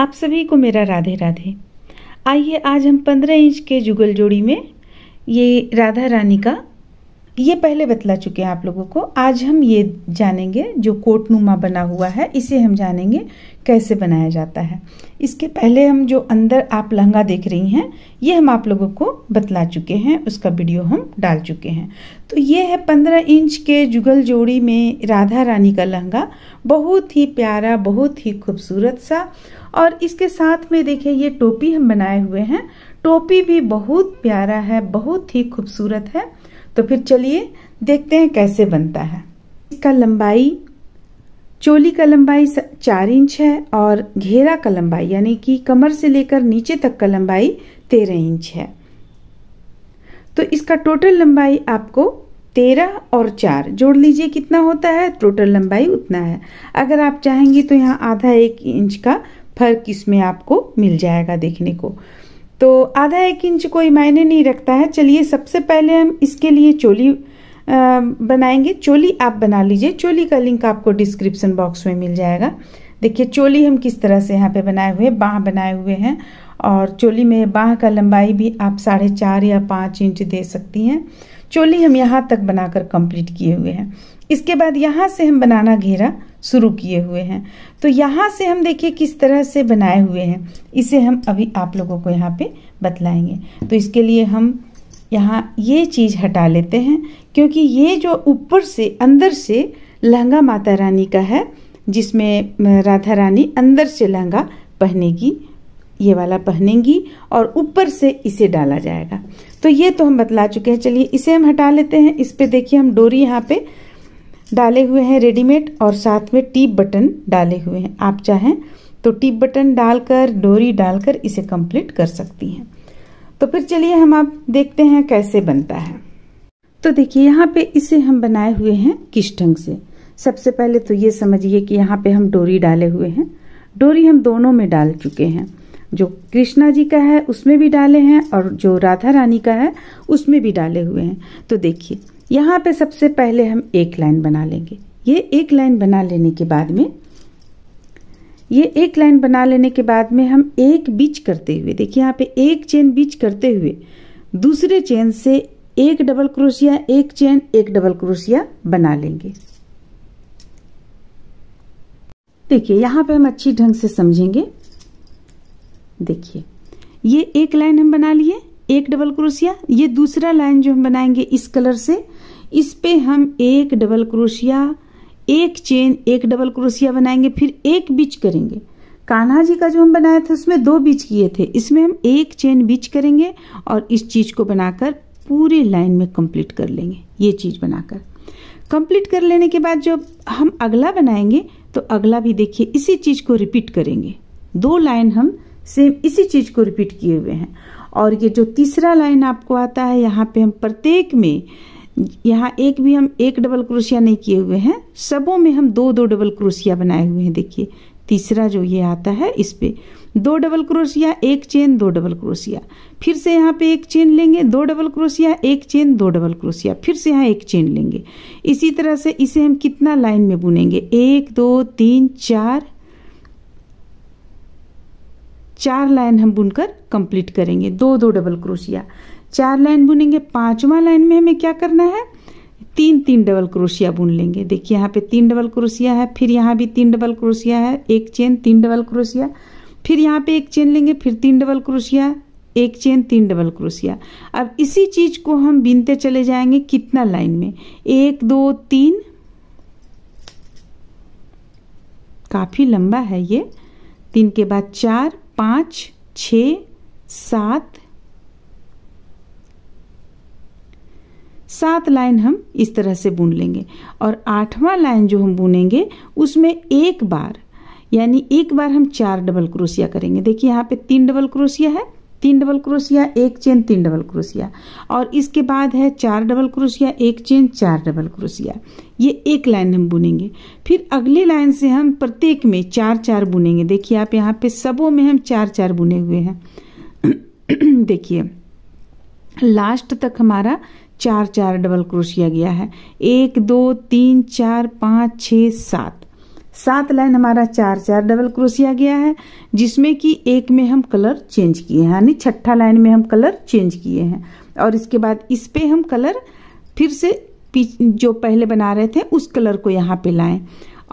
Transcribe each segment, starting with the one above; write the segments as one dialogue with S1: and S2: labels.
S1: आप सभी को मेरा राधे राधे आइए आज हम पंद्रह इंच के जुगल जोड़ी में ये राधा रानी का ये पहले बतला चुके हैं आप लोगों को आज हम ये जानेंगे जो कोटनुमा बना हुआ है इसे हम जानेंगे कैसे बनाया जाता है इसके पहले हम जो अंदर आप लहंगा देख रही हैं ये हम आप लोगों को बतला चुके हैं उसका वीडियो हम डाल चुके हैं तो ये है पंद्रह इंच के जुगल जोड़ी में राधा रानी का लहंगा बहुत ही प्यारा बहुत ही खूबसूरत सा और इसके साथ में देखिए ये टोपी हम बनाए हुए हैं टोपी भी बहुत प्यारा है बहुत ही खूबसूरत है तो फिर चलिए देखते हैं कैसे बनता है इसका लंबाई चोली का लंबाई चार इंच है और घेरा का लंबाई यानी कि कमर से लेकर नीचे तक का लंबाई तेरह इंच है तो इसका टोटल लंबाई आपको तेरह और चार जोड़ लीजिए कितना होता है टोटल लंबाई उतना है अगर आप चाहेंगे तो यहाँ आधा एक इंच का फर्क इसमें आपको मिल जाएगा देखने को तो आधा एक इंच कोई मायने नहीं रखता है चलिए सबसे पहले हम इसके लिए चोली बनाएंगे चोली आप बना लीजिए चोली का लिंक आपको डिस्क्रिप्शन बॉक्स में मिल जाएगा देखिए चोली हम किस तरह से यहाँ पे बनाए हुए बाह बनाए हुए हैं और चोली में बाह का लंबाई भी आप साढ़े चार या पाँच इंच दे सकती हैं चोली हम यहाँ तक बनाकर कंप्लीट किए हुए हैं इसके बाद यहाँ से हम बनाना घेरा शुरू किए हुए हैं तो यहाँ से हम देखिए किस तरह से बनाए हुए हैं इसे हम अभी आप लोगों को यहाँ पे बतलाएंगे तो इसके लिए हम यहाँ ये चीज़ हटा लेते हैं क्योंकि ये जो ऊपर से अंदर से लहंगा माता रानी का है जिसमें राधा रानी अंदर से लहंगा पहनेगी ये वाला पहनेंगी और ऊपर से इसे डाला जाएगा तो ये तो हम बतला चुके हैं चलिए इसे हम हटा लेते हैं इस पर देखिए हम डोरी यहाँ पे डाले हुए हैं रेडीमेड और साथ में टीप बटन डाले हुए हैं आप चाहें तो टीप बटन डालकर डोरी डालकर इसे कंप्लीट कर सकती हैं तो फिर चलिए हम आप देखते हैं कैसे बनता है तो देखिए यहाँ पे इसे हम बनाए हुए हैं किस ढंग से सबसे पहले तो ये समझिए कि यहाँ पे हम डोरी डाले हुए हैं डोरी हम दोनों में डाल चुके हैं जो कृष्णा जी का है उसमें भी डाले हैं और जो राधा रानी का है उसमें भी डाले हुए हैं तो देखिए यहाँ पे सबसे पहले हम एक लाइन बना लेंगे ये एक लाइन बना लेने के बाद में ये एक लाइन बना लेने के बाद में हम एक बीच करते हुए देखिए यहाँ पे एक चेन बीच करते हुए दूसरे चेन से एक डबल क्रोशिया एक चेन एक डबल क्रोशिया बना लेंगे देखिए यहाँ पे हम अच्छी ढंग से समझेंगे देखिए ये एक लाइन हम बना लिए एक डबल क्रोशिया ये दूसरा लाइन जो हम बनाएंगे इस कलर से इस पे हम एक डबल क्रोशिया एक चेन एक डबल क्रोशिया बनाएंगे फिर एक बीच करेंगे कान्हा जी का जो हम बनाया था उसमें दो बीच किए थे इसमें हम एक चेन बीच करेंगे और इस चीज़ को बनाकर पूरे लाइन में कंप्लीट कर लेंगे ये चीज़ बनाकर कंप्लीट कर लेने के बाद जब हम अगला बनाएंगे तो अगला भी देखिए इसी चीज़ को रिपीट करेंगे दो लाइन हम सेम इसी चीज़ को रिपीट किए हुए हैं और ये जो तीसरा लाइन आपको आता है यहाँ पे हम प्रत्येक में यहाँ एक भी हम एक डबल क्रोशिया नहीं किए हुए हैं सबों में हम दो दो डबल क्रोशिया बनाए हुए हैं देखिए तीसरा जो ये आता है इस पर दो डबल क्रोशिया एक चेन दो डबल क्रोशिया फिर से यहाँ पे एक चेन लेंगे दो डबल क्रोशिया एक चेन दो डबल क्रोशिया फिर से यहाँ एक चेन लेंगे इसी तरह से इसे हम कितना लाइन में बुनेंगे एक दो तीन चार चार लाइन हम बुनकर कंप्लीट करेंगे दो दो डबल क्रोशिया चार लाइन बुनेंगे पांचवा लाइन में हमें क्या करना है तीन तीन डबल क्रोशिया बुन लेंगे देखिए यहाँ पे तीन डबल क्रोशिया है फिर यहाँ भी तीन डबल क्रोशिया है एक चेन तीन डबल क्रोशिया फिर यहाँ पे एक चेन लेंगे फिर तीन डबल क्रोशिया एक चेन तीन डबल क्रोशिया अब इसी चीज को हम बीनते चले जाएंगे कितना लाइन में एक दो तीन काफी लंबा है ये तीन के बाद चार पाँच छ सात सात लाइन हम इस तरह से बुन लेंगे और आठवां लाइन जो हम बुनेंगे उसमें एक बार यानी एक बार हम चार डबल क्रोशिया करेंगे देखिए यहाँ पे तीन डबल क्रोशिया है तीन डबल क्रोशिया एक चेन तीन डबल क्रोशिया और इसके बाद है चार डबल क्रोशिया एक चेन चार डबल क्रोशिया ये एक लाइन हम बुनेंगे फिर अगले लाइन से हम प्रत्येक में चार चार बुनेंगे देखिए आप यहाँ पे सबों में हम चार चार बुने हुए हैं देखिए लास्ट तक हमारा चार चार डबल क्रोशिया गया है एक दो तीन चार पाँच छ सात सात लाइन हमारा चार चार डबल क्रोशिया गया है जिसमें कि एक में हम कलर चेंज किए हैं यानी छठा लाइन में हम कलर चेंज किए हैं और इसके बाद इस पे हम कलर फिर से जो पहले बना रहे थे उस कलर को यहाँ पे लाएं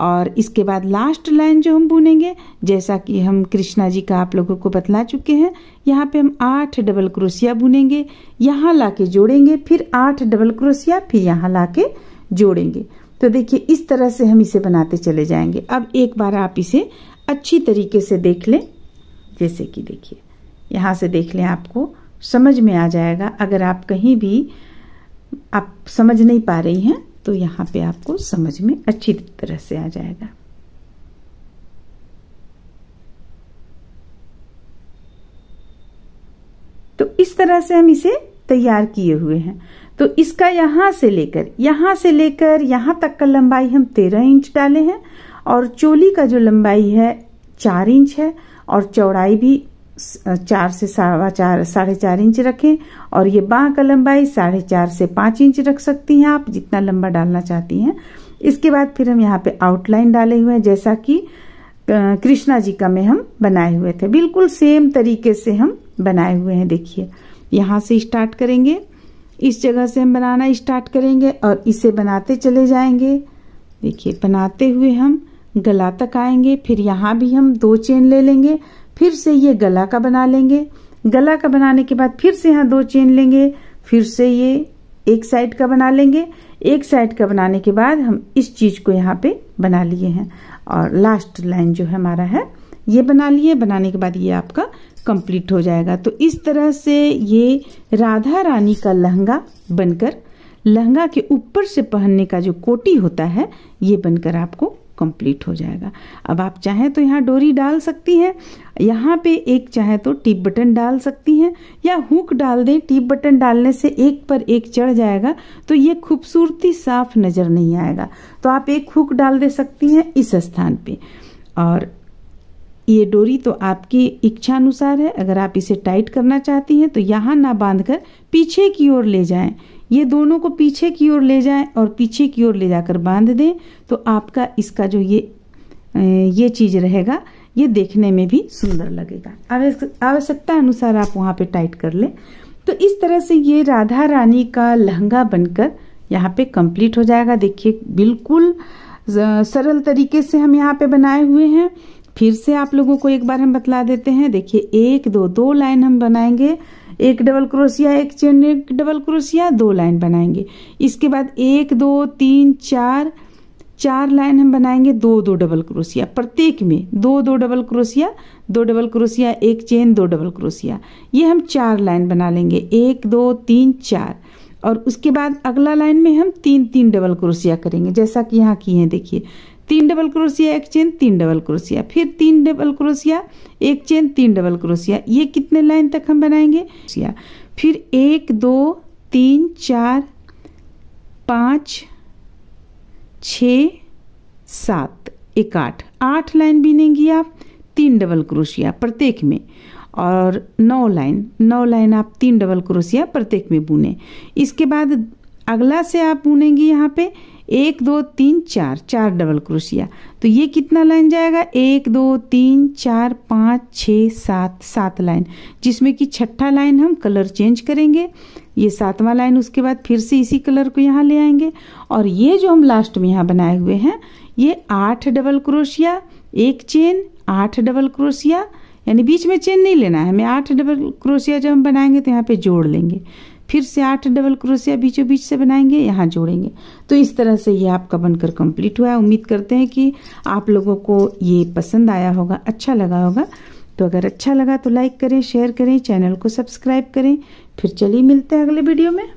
S1: और इसके बाद लास्ट लाइन जो हम बुनेंगे जैसा कि हम कृष्णा जी का आप लोगों को बतला चुके हैं यहाँ पे हम आठ डबल क्रोशिया बुनेंगे यहाँ लाके जोड़ेंगे फिर आठ डबल क्रोशिया फिर यहाँ लाके जोड़ेंगे तो देखिए इस तरह से हम इसे बनाते चले जाएंगे अब एक बार आप इसे अच्छी तरीके से देख लें जैसे कि देखिए यहाँ से देख लें आपको समझ में आ जाएगा अगर आप कहीं भी आप समझ नहीं पा रही हैं तो यहाँ पे आपको समझ में अच्छी तरह से आ जाएगा तो इस तरह से हम इसे तैयार किए हुए हैं तो इसका यहाँ से लेकर यहाँ से लेकर यहाँ तक का लंबाई हम तेरह इंच डाले हैं और चोली का जो लंबाई है चार इंच है और चौड़ाई भी चार से सावा चार साढ़े चार इंच रखें और ये बाह का लंबाई साढ़े चार से पाँच इंच रख सकती हैं आप जितना लंबा डालना चाहती हैं इसके बाद फिर हम यहाँ पे आउटलाइन डाले हुए हैं जैसा कि कृष्णा जी का में हम बनाए हुए थे बिल्कुल सेम तरीके से हम बनाए हुए हैं देखिए यहाँ से स्टार्ट करेंगे इस जगह से हम बनाना स्टार्ट करेंगे और इसे बनाते चले जाएंगे देखिए बनाते हुए हम गला तक आएंगे फिर यहाँ भी हम दो चेन ले लेंगे फिर से ये गला का बना लेंगे गला का बनाने के बाद फिर से यहाँ दो चेन लेंगे फिर से ये एक साइड का बना लेंगे एक साइड का बनाने के बाद हम इस चीज को यहाँ पे बना लिए हैं और लास्ट लाइन जो हमारा है ये बना लिए बनाने के बाद ये आपका कंप्लीट हो जाएगा तो इस तरह से ये राधा रानी का लहंगा बनकर लहंगा के ऊपर से पहनने का जो कोटी होता है ये बनकर आपको कंप्लीट हो जाएगा अब आप चाहें तो यहाँ डोरी डाल सकती हैं यहाँ पे एक चाहे तो टिप बटन डाल सकती हैं या हुक डाल दें टिप बटन डालने से एक पर एक चढ़ जाएगा तो ये खूबसूरती साफ नज़र नहीं आएगा तो आप एक हुक डाल दे सकती हैं इस स्थान पे और ये डोरी तो आपकी इच्छा अनुसार है अगर आप इसे टाइट करना चाहती हैं तो यहाँ ना बांध कर पीछे की ओर ले जाएं ये दोनों को पीछे की ओर ले जाएं और पीछे की ओर ले जाकर बांध दें तो आपका इसका जो ये ये चीज़ रहेगा ये देखने में भी सुंदर लगेगा आवश्यकता अनुसार आप वहाँ पे टाइट कर लें तो इस तरह से ये राधा रानी का लहंगा बनकर यहाँ पे कंप्लीट हो जाएगा देखिए बिल्कुल सरल तरीके से हम यहाँ पे बनाए हुए हैं फिर से आप लोगों को एक बार हम बतला देते हैं देखिए एक दो दो लाइन हम बनाएंगे एक डबल क्रोशिया एक चेन एक डबल क्रोशिया दो लाइन बनाएंगे इसके बाद एक दो तीन चार चार लाइन हम बनाएंगे दो दो डबल क्रोशिया प्रत्येक में दो दो डबल क्रोशिया दो डबल क्रोशिया एक चेन दो डबल क्रोशिया ये हम चार लाइन बना लेंगे एक दो तीन चार और उसके बाद अगला लाइन में हम तीन तीन डबल क्रोशिया करेंगे जैसा कि यहाँ किए हैं देखिए तीन डबल क्रोशिया एक चेन तीन डबल क्रोशिया फिर तीन डबल क्रोशिया एक चेन तीन डबल क्रोशिया ये कितने लाइन तक हम बनाएंगे फिर एक दो तीन चार पाँच छ सात एक आठ आठ लाइन बीनेंगी आप तीन डबल क्रोशिया प्रत्येक में और नौ लाइन नौ लाइन आप तीन डबल क्रोशिया प्रत्येक में बुने इसके बाद अगला से आप बुनेंगी यहाँ पे एक दो तीन चार चार डबल क्रोशिया तो ये कितना लाइन जाएगा एक दो तीन चार पाँच छः सात सात लाइन जिसमें कि छठा लाइन हम कलर चेंज करेंगे ये सातवां लाइन उसके बाद फिर से इसी कलर को यहाँ ले आएंगे और ये जो हम लास्ट में यहाँ बनाए हुए हैं ये आठ डबल क्रोशिया एक चेन आठ डबल क्रोशिया यानी बीच में चेन नहीं लेना है हमें आठ डबल क्रोशिया जब हम बनाएंगे तो यहाँ पे जोड़ लेंगे फिर से आठ डबल क्रोशिया बीचों बीच से बनाएंगे यहाँ जोड़ेंगे तो इस तरह से ये आपका बनकर कंप्लीट हुआ है उम्मीद करते हैं कि आप लोगों को ये पसंद आया होगा अच्छा लगा होगा तो अगर अच्छा लगा तो लाइक करें शेयर करें चैनल को सब्सक्राइब करें फिर चलिए मिलते हैं अगले वीडियो में